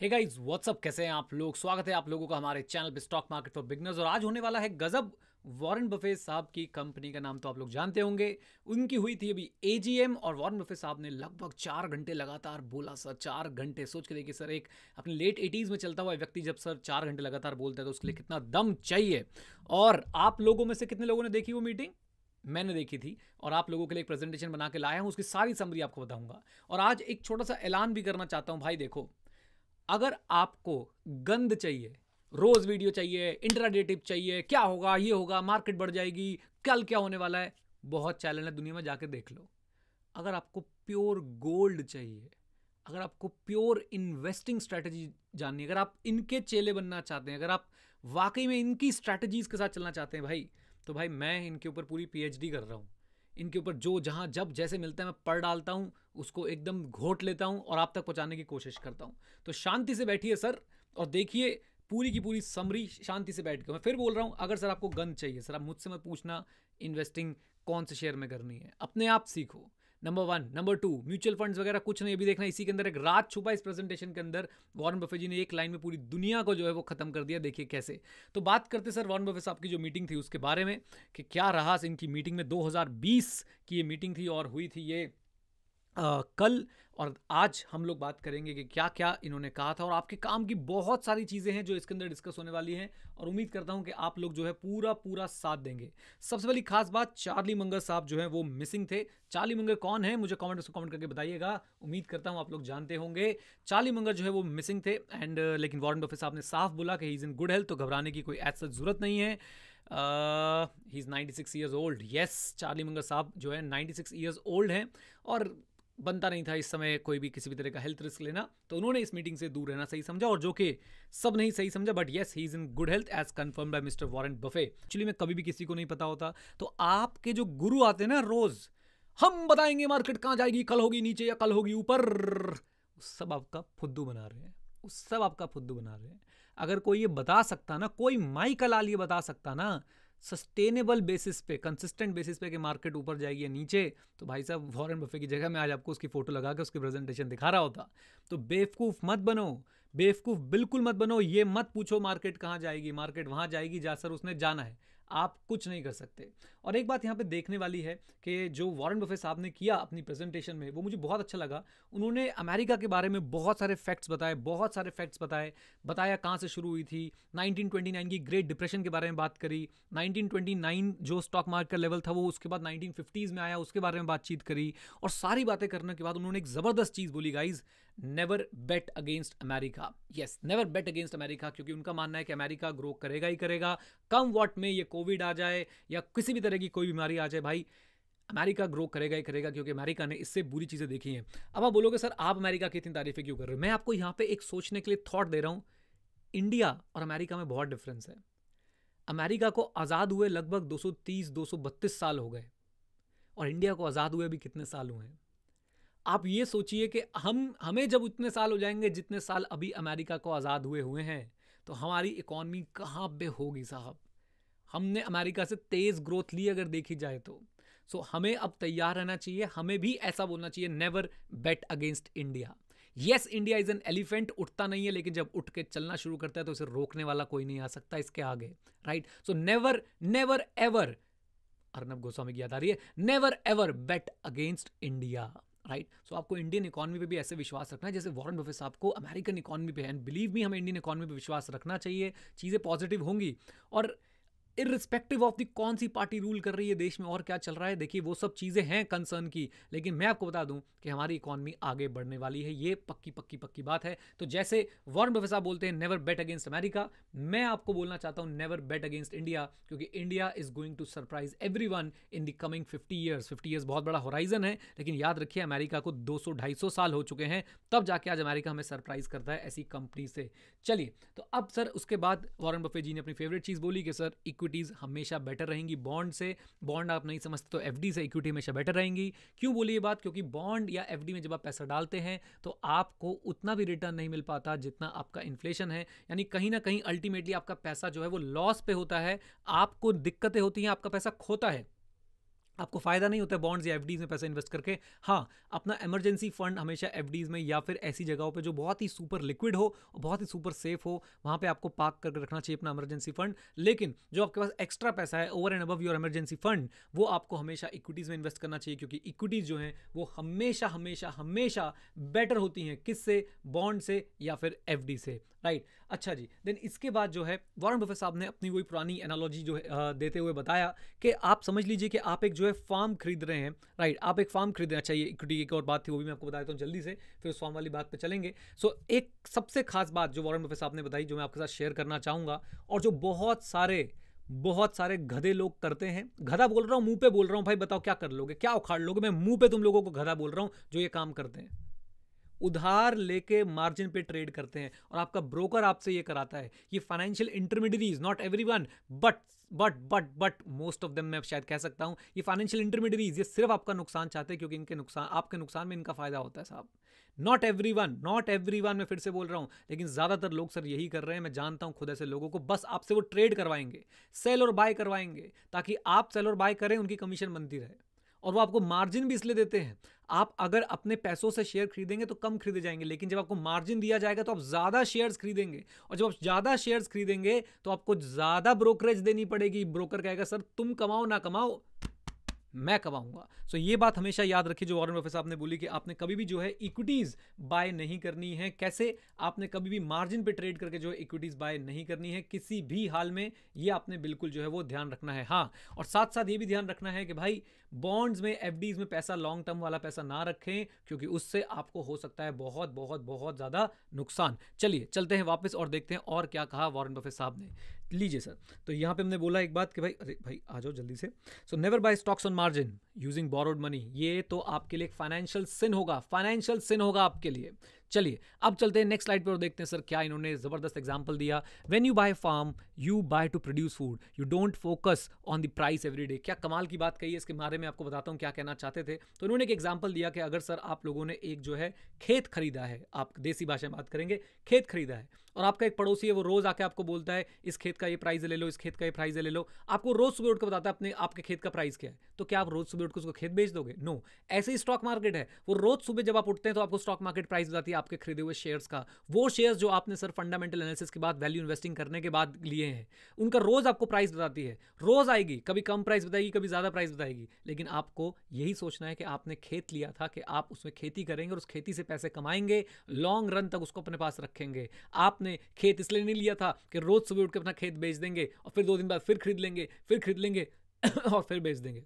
Hey guys what's up कैसे हैं आप लोग स्वागत है आप लोगों का हमारे चैनल पे स्टॉक मार्केट फॉर बिगनर्स और आज होने वाला है गजब वॉरेन बफे साहब की कंपनी का नाम तो आप लोग जानते होंगे उनकी हुई थी अभी एजीएम और वॉरेन बफे साहब ने लगभग चार घंटे लगातार बोला सर चार घंटे सोच के देखिए सर एक अपने लेट एटीज़ में चलता हुआ व्यक्ति जब सर चार घंटे लगातार बोलता है तो उसके लिए कितना दम चाहिए और आप लोगों में से कितने लोगों ने देखी वो मीटिंग मैंने देखी थी और आप लोगों के लिए एक प्रेजेंटेशन बना के लाया हूँ उसकी सारी समरी आपको बताऊंगा और आज एक छोटा सा ऐलान भी करना चाहता हूँ भाई देखो अगर आपको गंद चाहिए रोज वीडियो चाहिए इंटराडेटिव चाहिए क्या होगा ये होगा मार्केट बढ़ जाएगी कल क्या होने वाला है बहुत चैलेंज है दुनिया में जाके देख लो अगर आपको प्योर गोल्ड चाहिए अगर आपको प्योर इन्वेस्टिंग स्ट्रैटेजी जाननी है अगर आप इनके चेले बनना चाहते हैं अगर आप वाकई में इनकी स्ट्रैटेजीज के साथ चलना चाहते हैं भाई तो भाई मैं इनके ऊपर पूरी पीएचडी कर रहा हूँ इनके ऊपर जो जहाँ जब जैसे मिलता है मैं पढ़ डालता हूँ उसको एकदम घोट लेता हूँ और आप तक पहुँचाने की कोशिश करता हूँ तो शांति से बैठिए सर और देखिए पूरी की पूरी समरी शांति से बैठ के मैं फिर बोल रहा हूँ अगर सर आपको गन चाहिए सर आप मुझसे मत पूछना इन्वेस्टिंग कौन से शेयर में करनी है अपने आप सीखो number one number two mutual funds वगैरह कुछ नहीं अभी देखना इसी के अंदर एक रात छुपा इस प्रेजेंटेशन के अंदर वॉरन बफे जी ने एक लाइन में पूरी दुनिया को जो है वो खत्म कर दिया देखिए कैसे तो बात करते सर वॉरन बफे साहब की जो मीटिंग थी उसके बारे में कि क्या रहा इनकी मीटिंग में दो की ये मीटिंग थी और हुई थी ये कल और आज हम लोग बात करेंगे कि क्या क्या इन्होंने कहा था और आपके काम की बहुत सारी चीज़ें हैं जो इसके अंदर डिस्कस होने वाली हैं और उम्मीद करता हूं कि आप लोग जो है पूरा पूरा साथ देंगे सबसे पहली खास बात चार्ली मंगर साहब जो है वो मिसिंग थे चार्ली मंगर कौन है मुझे कमेंट उसको कमेंट करके बताइएगा उम्मीद करता हूँ आप लोग जानते होंगे चार्ली मंगर जो है वो मिसिंग थे एंड लेकिन वारंट ऑफिस साहब ने साफ बोला कि he is in good health तो घबराने की कोई ऐसा जरूरत नहीं है he is ninety six years old yes Charlie Munger साहब जो है नाइन्टी सिक्स ईयर्स ओल्ड हैं और बनता नहीं था इस समय कोई भी किसी भी तरह का हेल्थ रिस्क लेना तो उन्होंने इस मीटिंग से दूर रहना सही समझा और जो कि सब नहीं सही समझा but yes he is in good health as confirm by mister Warren Buffett actually में कभी भी किसी को नहीं पता होता तो आपके जो गुरु आते हैं ना रोज़ हम बताएंगे मार्केट कहाँ जाएगी कल होगी नीचे या कल होगी ऊपर सब आपका फुद्दू बना रहे हैं उस सब आपका फुद्दू बना रहे हैं अगर कोई ये बता सकता ना कोई माइकल आल ये बता सकता ना सस्टेनेबल बेसिस पे कंसिस्टेंट बेसिस पे कि मार्केट ऊपर जाएगी या नीचे तो भाई साहब वॉरेन बफे की जगह मैं आज आपको उसकी फ़ोटो लगा के उसकी प्रेजेंटेशन दिखा रहा होता तो बेवकूफ़ मत बनो बेवकूफ़ बिल्कुल मत बनो ये मत पूछो मार्केट कहाँ जाएगी मार्केट वहाँ जाएगी जा सर उसने जाना है आप कुछ नहीं कर सकते और एक बात यहाँ पे देखने वाली है कि जो वॉरेन बफे साहब ने किया अपनी प्रेजेंटेशन में वो मुझे बहुत अच्छा लगा उन्होंने अमेरिका के बारे में बहुत सारे फैक्ट्स बताए बहुत सारे फैक्ट्स बताए बताया कहाँ से शुरू हुई थी 1929 की ग्रेट डिप्रेशन के बारे में बात करी 1929 जो स्टॉक मार्केट का लेवल था वो उसके बाद नाइनटीन में आया उसके बारे में बातचीत करी और सारी बातें करने के बाद उन्होंने एक ज़बरदस्त चीज़ बोली guys never bet against America yes never bet against America क्योंकि उनका मानना है कि अमेरिका ग्रो करेगा ही करेगा कम वॉट में ये कोविड आ जाए या किसी भी तरह की कोई बीमारी आ जाए भाई अमेरिका ग्रो करेगा ही करेगा क्योंकि अमेरिका ने इससे बुरी चीज़ें देखी हैं अब आप बोलोगे सर आप अमेरिका की इतनी तारीफें क्यों कर रहे हो मैं आपको यहाँ पे एक सोचने के लिए थॉट दे रहा हूँ इंडिया और अमेरिका में बहुत डिफरेंस है अमेरिका को आज़ाद हुए लगभग 230 232 साल हो गए और इंडिया को आज़ाद हुए अभी कितने साल हुए हैं आप ये सोचिए कि हम हमें जब उतने साल हो जाएंगे जितने साल अभी अमेरिका को आज़ाद हुए हुए हैं तो हमारी इकॉनमी कहाँ पे होगी साहब हमने अमेरिका से तेज़ ग्रोथ ली अगर देखी जाए तो सो so, हमें अब तैयार रहना चाहिए हमें भी ऐसा बोलना चाहिए never bet against India yes India is an elephant उठता नहीं है लेकिन जब उठ के चलना शुरू करता है तो उसे रोकने वाला कोई नहीं आ सकता इसके आगे right so never never ever Arnab Goswami की याद आ रही है never ever bet against India right right? So so, आपको इंडियन इकॉनमी पे भी ऐसे विश्वास रखना है जैसे वॉरेन बफे साहब को अमेरिकन इकॉनमी पे एंड बिलीव मी हमें इंडियन इकॉनमी पे विश्वास रखना चाहिए चीज़ें पॉजिटिव होंगी और इरिस्पेक्टिव ऑफ दी कौन सी पार्टी रूल कर रही है देश में और क्या चल रहा है देखिए वो सब चीज़ें हैं कंसर्न की लेकिन मैं आपको बता दूं कि हमारी इकॉनमी आगे बढ़ने वाली है ये पक्की पक्की पक्की बात है तो जैसे वॉर्न बफे साहब बोलते हैं नेवर बेट अगेंस्ट अमेरिका मैं आपको बोलना चाहता हूँ नेवर बेट अगेंस्ट इंडिया क्योंकि India is going to surprise every in the coming fifty years fifty years बहुत बड़ा होराइजन है लेकिन याद रखिए अमेरिका को दो सौ साल हो चुके हैं तब जाके आज अमेरिका हमें सरप्राइज करता है ऐसी कंपनी से चलिए तो अब सर उसके बाद वॉरन बफे जी ने अपनी फेवरेट चीज़ बोली कि सर इक्विटी इक्विटीज़ हमेशा बेटर रहेंगी बॉन्ड से बॉन्ड आप नहीं समझते तो एफ से इक्विटी हमेशा बेटर रहेंगी क्यों बोली ये बात क्योंकि बॉन्ड या एफ में जब आप पैसा डालते हैं तो आपको उतना भी रिटर्न नहीं मिल पाता जितना आपका इन्फ्लेशन है यानी कहीं ना कहीं अल्टीमेटली आपका पैसा जो है वो लॉस पे होता है आपको दिक्कतें होती हैं आपका पैसा खोता है आपको फ़ायदा नहीं होता है बॉन्ड्स या एफ में पैसा इन्वेस्ट करके हाँ अपना एमरजेंसी फंड हमेशा एफ में या फिर ऐसी जगहों पे जो बहुत ही सुपर लिक्विड हो और बहुत ही सुपर सेफ हो वहाँ पे आपको पार्क करके रखना चाहिए अपना एमरजेंसी फंड लेकिन जो आपके पास एक्स्ट्रा पैसा है over and above your emergency fund वो आपको हमेशा इक्विटीज़ में इन्वेस्ट करना चाहिए क्योंकि इक्विटीज़ जो हैं वो हमेशा हमेशा हमेशा बेटर होती हैं किस से बॉन्ड से या फिर एफ से राइट अच्छा जी देन इसके बाद जो है वॉरेन बफे साहब ने अपनी वही पुरानी एनालॉजी जो है देते हुए बताया कि आप समझ लीजिए कि आप एक जो है फार्म खरीद रहे हैं राइट आप एक फार्म खरीद रहे हैं अच्छा ये इक्विटी एक और बात थी वो भी मैं आपको बता देता हूँ जल्दी से फिर उस फार्म वाली बात पर चलेंगे सो एक सबसे खास बात जो वॉरेन बफे साहब ने बताई जो मैं आपके साथ शेयर करना चाहूँगा और जो बहुत सारे बहुत सारे गधे लोग करते हैं गधा बोल रहा हूँ मुंह पे बोल रहा हूँ भाई बताओ क्या कर लोगे क्या उखाड़ लोगे मैं मुंह पे तुम लोगों को गधा बोल रहा हूँ जो ये काम करते हैं उधार लेके मार्जिन पे ट्रेड करते हैं और आपका ब्रोकर आपसे ये कराता है ये financial intermediaries not every one but but but but most of them मैं शायद कह सकता हूँ ये फाइनेंशियल इंटरमीडियरीज ये सिर्फ आपका नुकसान चाहते हैं क्योंकि इनके नुकसान आपके नुकसान में इनका फायदा होता है साहब not every one not every one मैं फिर से बोल रहा हूँ लेकिन ज़्यादातर लोग सर यही कर रहे हैं मैं जानता हूँ खुद ऐसे लोगों को बस आपसे वो ट्रेड करवाएंगे सेल और बाय करवाएंगे ताकि आप सेल और बाय करें उनकी कमीशन बनती रहे और वो आपको मार्जिन भी इसलिए देते हैं आप अगर अपने पैसों से शेयर खरीदेंगे तो कम खरीदे जाएंगे लेकिन जब आपको मार्जिन दिया जाएगा तो आप ज़्यादा शेयर्स खरीदेंगे और जब आप ज़्यादा शेयर्स खरीदेंगे तो आपको ज़्यादा ब्रोकरेज देनी पड़ेगी ब्रोकर कहेगा सर तुम कमाओ ना कमाओ मैं कमाऊंगा सो so, ये बात हमेशा याद रखिए जो वॉरेन बफे साहब ने बोली कि आपने कभी भी जो है इक्विटीज़ बाय नहीं करनी है कैसे आपने कभी भी मार्जिन पे ट्रेड करके जो है इक्विटीज़ बाय नहीं करनी है किसी भी हाल में ये आपने बिल्कुल जो है वो ध्यान रखना है हाँ और साथ साथ ये भी ध्यान रखना है कि भाई बॉन्ड्स में एफ में पैसा लॉन्ग टर्म वाला पैसा ना रखें क्योंकि उससे आपको हो सकता है बहुत बहुत बहुत ज़्यादा नुकसान चलिए चलते हैं वापस और देखते हैं और क्या कहा वॉरेन बफे साहब ने लीजिए सर तो यहाँ पे हमने बोला एक बात कि भाई अरे भाई आ जाओ जल्दी से so never buy stocks on margin using borrowed money ये तो आपके लिए एक फाइनेंशियल सिन होगा फाइनेंशियल सिन होगा आपके लिए चलिए अब चलते हैं नेक्स्ट स्लाइड पर देखते हैं सर क्या इन्होंने ज़बरदस्त एग्जाम्पल दिया when you buy farm you buy to produce food you don't focus on the price every day क्या कमाल की बात कही है इसके बारे में आपको बताता हूँ क्या कहना चाहते थे तो उन्होंने एक एग्जाम्पल दिया कि अगर सर आप लोगों ने एक जो है खेत खरीदा है आप देसी भाषा में बात करेंगे खेत खरीदा है और आपका एक पड़ोसी है वो रोज़ आके आपको बोलता है इस खेत का ये प्राइस ले लो इस खेत का ये प्राइस ले लो आपको रोज़ सुबह उठ के बताता है अपने आपके खेत का प्राइस क्या है तो क्या आप रोज़ सुबह उठ के उसको खेत बेच दोगे नो ऐसे ही स्टॉक मार्केट है वो रोज़ सुबह जब आप उठते हैं तो आपको स्टॉक मार्केट प्राइस बताती है आपके खरीदे हुए शेयर्स का वो शेयर्स जो आपने सर फंडामेंटल एनालिसिस के बाद वैल्यू इन्वेस्टिंग करने के बाद लिए हैं उनका रोज़ आपको प्राइस बताती है रोज़ आएगी कभी कम प्राइस बताएगी कभी ज़्यादा प्राइस बताएगी लेकिन आपको यही सोचना है कि आपने खेत लिया था कि आप उसमें खेती करेंगे और उस खेती से पैसे कमाएंगे लॉन्ग रन तक उसको अपने पास रखेंगे आपने खेत इसलिए नहीं लिया था कि रोज़ सुबह उठ के अपना खेत बेच देंगे और फिर दो दिन बाद फिर खरीद लेंगे फिर खरीद लेंगे और फिर बेच देंगे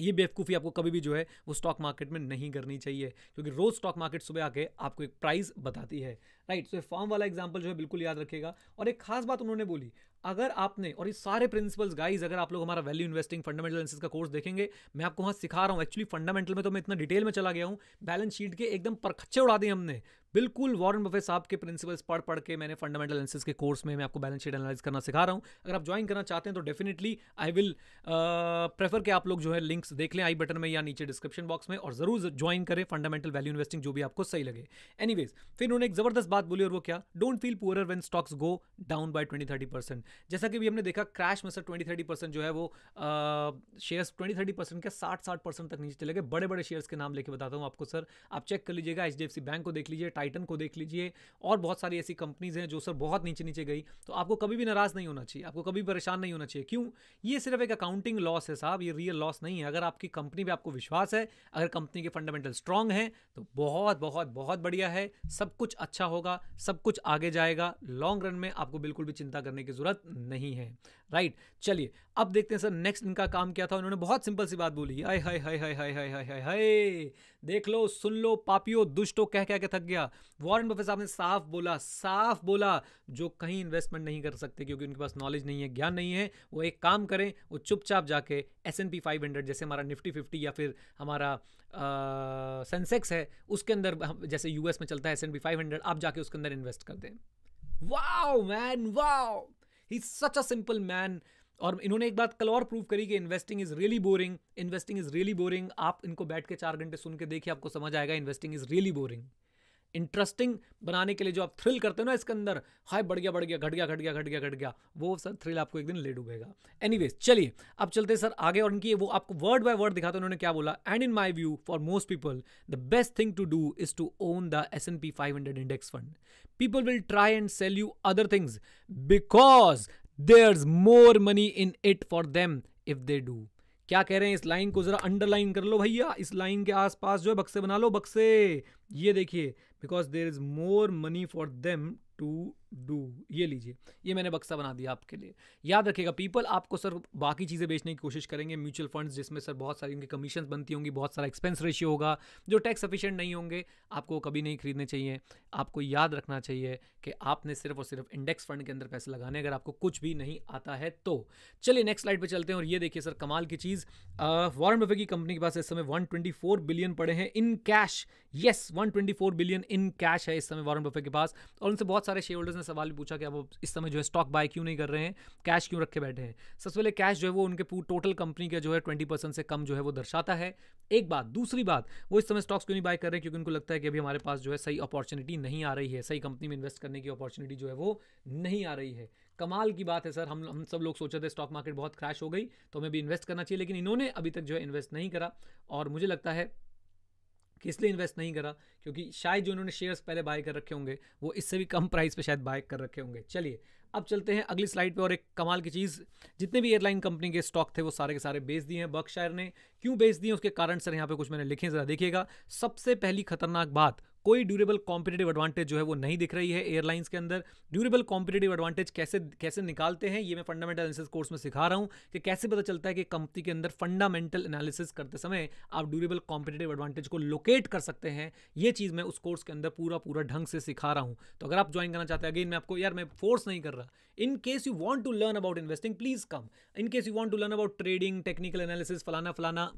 ये बेवकूफ़ी आपको कभी भी जो है वो स्टॉक मार्केट में नहीं करनी चाहिए क्योंकि रोज़ स्टॉक मार्केट सुबह आके आपको एक प्राइस बताती है राइट सो फॉर्म वाला एग्जाम्पल जो है बिल्कुल याद रखेगा और एक खास बात उन्होंने बोली अगर आपने और ये सारे प्रिंसिपल्स गाइस अगर आप लोग हमारा वैल्यू इन्वेस्टिंग फंडामेंटल एनालिसिस का कोर्स देखेंगे मैं आपको वहाँ सिखा रहा हूँ एक्चुअली फंडामेंटल में तो मैं इतना डिटेल में चला गया हूँ बैलेंस शीट के एकदम परखच्चे उड़ा दिए हमने बिल्कुल वॉरेन बफे साहब के प्रिंसिपल्स पढ़ पढ़ के मैंने फंडामेंटल एनालिसिस के कोर्स में मैं आपको बैलेंस शीट एनालाइज करना सिखा रहा हूँ अगर आप ज्वाइन करना चाहते हैं तो डेफिनेटली आई विल प्रेफर के आप लोग जो है लिंक्स देख लें आई बटन में या नीचे डिस्क्रिप्शन बॉक्स में और ज़रूर ज्वाइन करें फंडामेंटल वैल्यू इन्वेस्टिंग जो भी आपको सही लगे एनीवेज फिर उन्होंने एक ज़बरदस्त बात बोली और वो क्या don't feel poor when stocks go down by twenty thirty percent जैसा कि भी हमने देखा क्रैश में से ट्वेंटी थर्टी परसेंट जो है वो शेयर्स ट्वेंटी थर्टी परसेंट के साठ साठ परसेंट तक नीचे चले गए बड़े बड़े शेयर्स के नाम लेके बताता हूँ आपको सर आप चेक कर लीजिएगा एच बैंक को देख लीजिए टाइटन को देख लीजिए और बहुत सारी ऐसी कंपनीज हैं जो सर बहुत नीचे नीचे गई तो आपको कभी भी नाराज़ नहीं होना चाहिए आपको कभी परेशान नहीं होना चाहिए क्यों ये सिर्फ एक अकाउंटिंग लॉस है साहब ये रियल लॉस नहीं है अगर आपकी कंपनी पर आपको विश्वास है अगर कंपनी के फंडामेंटल स्ट्रांग हैं तो बहुत बहुत बहुत बढ़िया है सब कुछ अच्छा होगा सब कुछ आगे जाएगा लॉन्ग रन में आपको बिल्कुल भी चिंता करने की जरूरत नहीं है राइट चलिए अब देखते हैं सर नेक्स्ट इनका काम क्या था उन्होंने बहुत सिंपल सी बात बोली हाय हाय हाय हाय हाय हाय हाय हाय हाय देख लो सुन लो पापियो दुष्टो कह कह के थक गया वॉरेन बफे साहब ने साफ बोला साफ बोला जो कहीं इन्वेस्टमेंट नहीं कर सकते क्योंकि उनके पास नॉलेज नहीं है ज्ञान नहीं है वो एक काम करें वो चुपचाप जाके S and P five hundred जैसे हमारा निफ्टी फिफ्टी या फिर हमारा सेंसेक्स है उसके अंदर जैसे यूएस में चलता है S and P five hundred आप जाके उसके अंदर इन्वेस्ट कर दें wow man wow he such a simple man और इन्होंने एक बात कल और प्रूव करी कि investing is really boring investing is really boring आप इनको बैठ के चार घंटे सुन के देखिए आपको समझ आएगा investing is really boring interesting बनाने के लिए जो आप थ्रिल करते हो ना इसके अंदर हाय बढ़ गया बढ़ गया घट गया घट गया घट गया घट गया वो सर थ्रिल आपको एक दिन ले डूबेगा एनी चलिए अब चलते सर आगे और इनकी वो आपको वर्ड बाय वर्ड दिखाते उन्होंने क्या बोला and in my view for most people the best thing to do is to own the S and P five hundred index fund people will try and sell you other things because there more money in it for them if they do क्या कह रहे हैं इस line को ज़रा underline कर लो भैया इस लाइन के आसपास जो है बक्से बना लो बक्से ये देखिए because there is more money for them to do ये लीजिए ये मैंने बक्सा बना दिया आपके लिए याद रखिएगा पीपल आपको सर बाकी चीज़ें बेचने की कोशिश करेंगे म्यूचुअल फंड्स जिसमें सर बहुत सारी उनकी कमीशन बनती होंगी बहुत सारा एक्सपेंस रेशियो होगा जो टैक्स सफिशियंट नहीं होंगे आपको कभी नहीं खरीदने चाहिए आपको याद रखना चाहिए कि आपने सिर्फ और सिर्फ इंडेक्स फंड के अंदर पैसे लगाने अगर आपको कुछ भी नहीं आता है तो चलिए नेक्स्ट स्लाइड पर चलते हैं और ये देखिए सर कमाल की चीज़ वॉरन बफे की कंपनी के पास इस समय वन बिलियन पड़े हैं in cash yes one billion in cash है इस समय वॉरन बफे के पास और उनसे बहुत सारे शेयर होल्डर्स ने ने सवाल भी पूछा कि अब इस समय जो है स्टॉक बाय क्यों नहीं कर रहे हैं कैश क्यों रखे बैठे हैं सबसे पहले कैश जो है वो उनके टोटल कंपनी का जो है ट्वेंटी से कम जो है वो दर्शाता है एक बात दूसरी बात वो इस समय स्टॉक्स क्यों नहीं बाय कर रहे हैं क्योंकि उनको लगता है कि अभी हमारे पास जो है सही अपॉर्चुनिटी नहीं आ रही है सही कंपनी में इन्वेस्ट करने की अपॉर्चुनिटी जो है वो नहीं आ रही है कमाल की बात है सर हम हम सब लोग सोचते थे स्टॉक मार्केट बहुत क्रैश हो गई तो हमें भी इन्वेस्ट करना चाहिए लेकिन इन्होंने अभी तक जो है इन्वेस्ट नहीं करा और मुझे लगता है किस इसलिए इन्वेस्ट नहीं करा क्योंकि शायद जो उन्होंने शेयर्स पहले बाय कर रखे होंगे वो इससे भी कम प्राइस पे शायद बाय कर रखे होंगे चलिए अब चलते हैं अगली स्लाइड पे और एक कमाल की चीज़ जितने भी एयरलाइन कंपनी के स्टॉक थे वो सारे के सारे बेच दिए हैं बक्शायर ने क्यों बेच दिए उसके कारण सर यहाँ पे कुछ मैंने लिखे ज़रा देखिएगा सबसे पहली खतरनाक बात कोई ड्यूरेबल कॉम्पिटेटिव एडवांटेज जो है वो नहीं दिख रही है एयरलाइंस के अंदर ड्यूरेबल कॉम्पिटेटिव एडवांटेज कैसे कैसे निकालते हैं ये मैं फंडामेंटल एनालिसिस कोर्स में सिखा रहा हूँ कि कैसे पता चलता है कि कंपनी के अंदर फंडामेंटल एनालिसिस करते समय आप ड्यूरेबल कॉम्पिटेटिव एडवांटेज को लोकेट कर सकते हैं ये चीज़ मैं उस कोर्स के अंदर पूरा पूरा ढंग से सिखा रहा हूँ तो अगर आप ज्वाइन करना चाहते हैं अगेन मैं आपको यार मैं फोर्स नहीं कर रहा in case you want to learn about investing please come in case you want to learn about trading technical analysis फलाना फलाना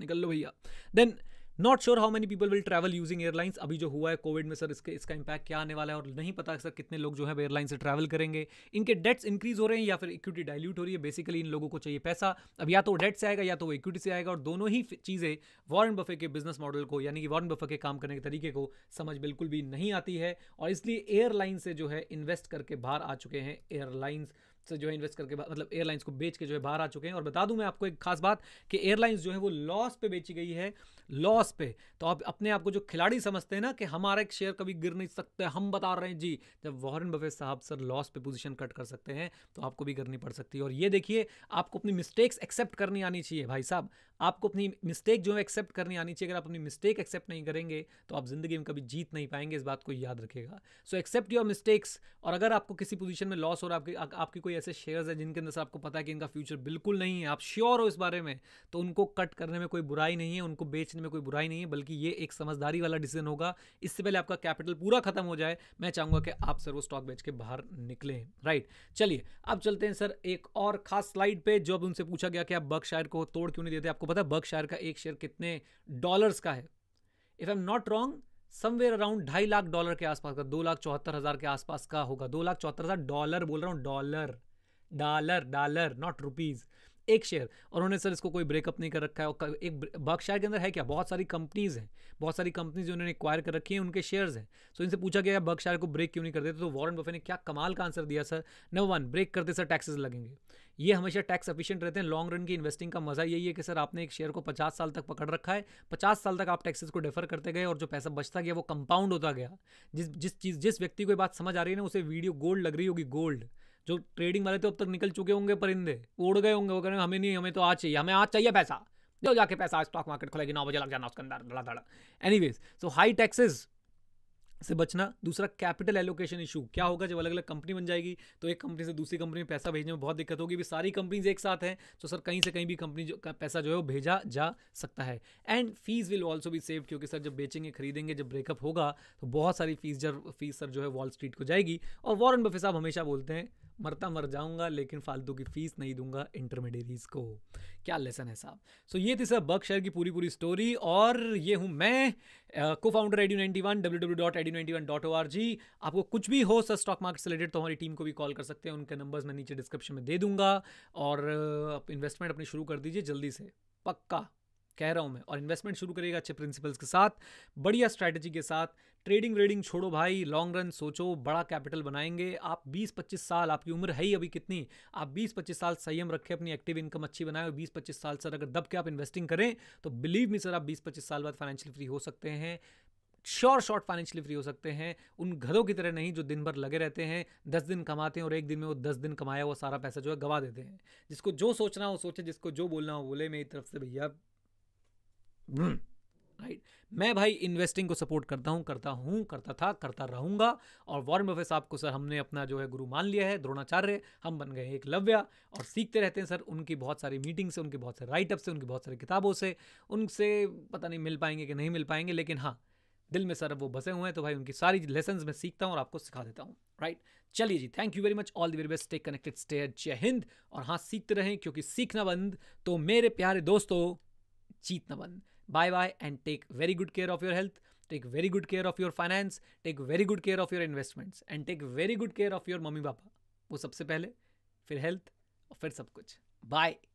निकल लो भैया then not sure how many people will travel using airlines अभी जो हुआ है कोविड में सर इसके इसका इम्पैक्ट क्या आने वाला है और नहीं पता सर कितने लोग जो है एयरलाइन से ट्रैवल करेंगे इनके डेट्स इंक्रीज हो रहे हैं या फिर इक्विटी डायल्यूट हो रही है बेसिकली इन लोगों को चाहिए पैसा अब या तो डेट से आएगा या तो वो इक्विटी से आएगा और दोनों ही चीज़ें वॉरन बफे के बिजनेस मॉडल को यानी कि वॉरन बफे के काम करने के तरीके को समझ बिल्कुल भी नहीं आती है और इसलिए एयरलाइन से जो है इन्वेस्ट करके बाहर आ चुके हैं एयरलाइंस से जो है इन्वेस्ट करके मतलब एयरलाइंस को बेच के जो है बाहर आ चुके हैं और बता दूं मैं आपको एक खास बात कि एयरलाइंस जो है वो लॉस पे बेची गई है लॉस पे तो आप अपने आप को जो खिलाड़ी समझते हैं ना कि हमारा एक शेयर कभी गिर नहीं सकता हम बता रहे हैं जी जब वॉरेन बफे साहब सर लॉस पे पोजीशन कट कर सकते हैं तो आपको भी करनी पड़ सकती है और ये देखिए आपको अपनी मिस्टेक्स एक्सेप्ट करनी आनी चाहिए भाई साहब आपको अपनी मिस्टेक जो है एक्सेप्ट करनी आनी चाहिए अगर आप अपनी मिस्टेक एक्सेप्ट नहीं करेंगे तो आप ज़िंदगी में कभी जीत नहीं पाएंगे इस बात को याद रखेगा सो एक्सेप्ट योर मिस्टेक्स और अगर आपको किसी पोजिशन में लॉस हो रहा है आपके आपके कोई ऐसे शेयर्स हैं जिनके अंदर से आपको पता है कि इनका फ्यूचर बिल्कुल नहीं है आप श्योर हो इस बारे में तो उनको कट करने में कोई बुराई नहीं है उनको बेचने में कोई बुराई नहीं है बल्कि ये एक समझदारी वाला डिसीजन होगा इससे पहले आपका कैपिटल पूरा खत्म हो जाए मैं चाहूंगा कि आप सर वो स्टॉक बेच के बाहर निकले राइट चलिए अब चलते हैं सर एक और खास स्लाइड पर जब उनसे पूछा गया कि आप बर्क को तोड़ क्यों नहीं देते आपको पता है बर्कशायर का एक शेयर कितने डॉलर्स का है if I am not wrong somewhere around ढाई लाख डॉलर के आसपास का दो लाख चौहत्तर हज़ार के आसपास का होगा दो लाख चौहत्तर हज़ार डॉलर बोल रहा हूँ dollar dollar dollar not rupees एक शेयर और उन्होंने सर इसको कोई ब्रेकअप नहीं कर रखा है और एक बर्कशायर के अंदर है क्या बहुत सारी कंपनीज़ हैं बहुत सारी कंपनीज जो उन्होंने एक्वायर कर रखी हैं उनके शेयर्स हैं सो इनसे पूछा गया बर्कशायर को ब्रेक क्यों नहीं कर देते तो वॉरन बफे ने क्या कमाल का आंसर दिया सर नंबर वन ब्रेक करते सर टैक्सेस लगेंगे ये हमेशा टैक्स एफिशिएंट रहते हैं लॉन्ग रन की इन्वेस्टिंग का मजा यही है कि सर आपने एक शेयर को पचास साल तक पकड़ रखा है पचास साल तक आप टैक्सेस को डेफर करते गए और जो पैसा बचता गया वो कंपाउंड होता गया जिस जिस चीज़ जिस व्यक्ति को बात समझ आ रही है ना उसे वीडियो गोल्ड लग रही होगी गोल्ड जो ट्रेडिंग वाले थे तो अब तक निकल चुके होंगे परिंदे उड़ गए होंगे वो कह रहे हमें नहीं हमें तो आज चाहिए हमें आज चाहिए पैसा जो जाके पैसा स्टॉक मार्केट खुलेगी नौ बजे लग जाना उसके अंदर धड़ा धड़ा anyways so high taxes से बचना दूसरा कैपिटल एलोकेशन इशू क्या होगा जब अलग अलग कंपनी बन जाएगी तो एक कंपनी से दूसरी कंपनी में पैसा भेजने में बहुत दिक्कत होगी भी सारी कंपनीज एक साथ हैं तो सर कहीं से कहीं भी कंपनी जो पैसा जो है वो भेजा जा सकता है एंड फीस विल ऑल्सो भी सेव क्योंकि सर जब बेचेंगे खरीदेंगे जब ब्रेकअप होगा तो बहुत सारी फीस जब फीस सर जो है वॉल स्ट्रीट को जाएगी और वॉरन बफे साहब हमेशा बोलते हैं मरता मर जाऊंगा लेकिन फालतू की फीस नहीं दूंगा इंटरमीडियरीज को क्या लेसन है साहब सो so, ये थी सर बक्शर की पूरी पूरी स्टोरी और ये हूँ मैं को founder AD ninety one W W dot AD ninety one dot O R G आपको कुछ भी हो सर स्टॉक मार्केट से रिलेटेड तो हमारी टीम को भी कॉल कर सकते हैं उनके नंबर्स मैं नीचे डिस्क्रिप्शन में दे दूंगा और आप इन्वेस्टमेंट अपनी शुरू कर दीजिए जल्दी से पक्का कह रहा हूँ मैं और इन्वेस्टमेंट शुरू करेगा अच्छे प्रिंसिपल्स के साथ बढ़िया स्ट्रैटेजी के साथ ट्रेडिंग वेडिंग छोड़ो भाई लॉन्ग रन सोचो बड़ा कैपिटल बनाएंगे आप 20-25 साल आपकी उम्र है ही अभी कितनी आप 20-25 साल संयम रखें अपनी एक्टिव इनकम अच्छी बनाए और 20-25 साल सर अगर दब के आप इन्वेस्टिंग करें तो बिलीव मी सर आप 20-25 साल बाद फाइनेंशियल फ्री हो सकते हैं श्योर शॉर्ट फाइनेंशियली फ्री हो सकते हैं उन घरों की तरह नहीं जो दिन भर लगे रहते हैं दस दिन कमाते हैं और एक दिन में वो दस दिन कमाया हुआ सारा पैसा जो है गवा देते हैं जिसको जो सोचना हो सोचे जिसको जो बोलना हो बोले मेरी तरफ से भैया राइट हम्म, मैं भाई इन्वेस्टिंग को सपोर्ट करता हूँ करता हूँ करता था करता रहूंगा और वॉरेन बफे साहब को सर हमने अपना जो है गुरु मान लिया है द्रोणाचार्य हम बन गए एक लव्या और सीखते रहते हैं सर उनकी बहुत सारी मीटिंग से उनके बहुत सारे राइटअप से उनकी बहुत सारी किताबों से उनसे पता नहीं मिल पाएंगे कि नहीं मिल पाएंगे लेकिन हाँ दिल में सर वो बसे हुए हैं तो भाई उनकी सारी लेसन मैं सीखता हूँ और आपको सिखा देता हूँ राइट चलिए जी thank you very much all the very best stay connected stay जय हिंद और हाँ सीखते रहें क्योंकि सीखना बंद तो मेरे प्यारे दोस्तों जीतना बंद bye bye and take very good care of your health take very good care of your finance take very good care of your investments and take very good care of your mummy papa वो सबसे पहले फिर health और फिर सब कुछ bye